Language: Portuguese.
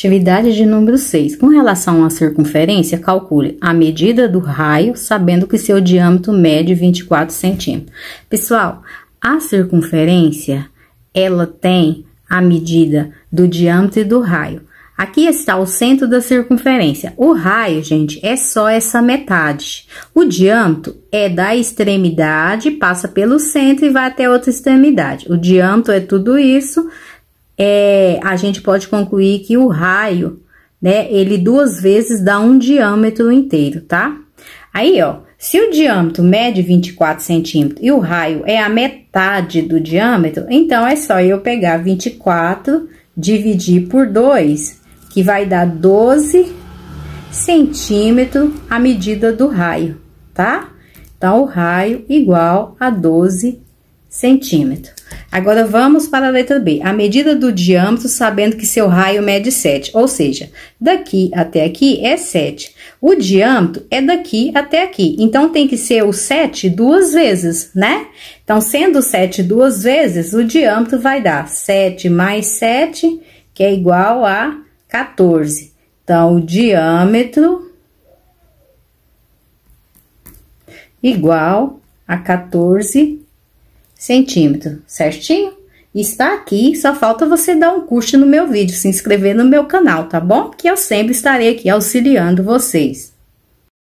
Atividade de número 6. Com relação à circunferência, calcule a medida do raio, sabendo que seu diâmetro mede é 24 centímetros. Pessoal, a circunferência, ela tem a medida do diâmetro e do raio. Aqui está o centro da circunferência. O raio, gente, é só essa metade. O diâmetro é da extremidade, passa pelo centro e vai até outra extremidade. O diâmetro é tudo isso, é, a gente pode concluir que o raio, né, ele duas vezes dá um diâmetro inteiro, tá? Aí, ó, se o diâmetro mede 24 centímetros e o raio é a metade do diâmetro, então é só eu pegar 24, dividir por 2, que vai dar 12 centímetros a medida do raio, tá? Então, o raio igual a 12 centímetros. Agora vamos para a letra B. A medida do diâmetro, sabendo que seu raio mede 7, ou seja, daqui até aqui é 7. O diâmetro é daqui até aqui, então tem que ser o 7 duas vezes, né? Então, sendo 7 duas vezes, o diâmetro vai dar 7 mais 7, que é igual a 14. Então, o diâmetro igual a 14 centímetro, certinho? Está aqui, só falta você dar um curte no meu vídeo, se inscrever no meu canal, tá bom? Que eu sempre estarei aqui auxiliando vocês.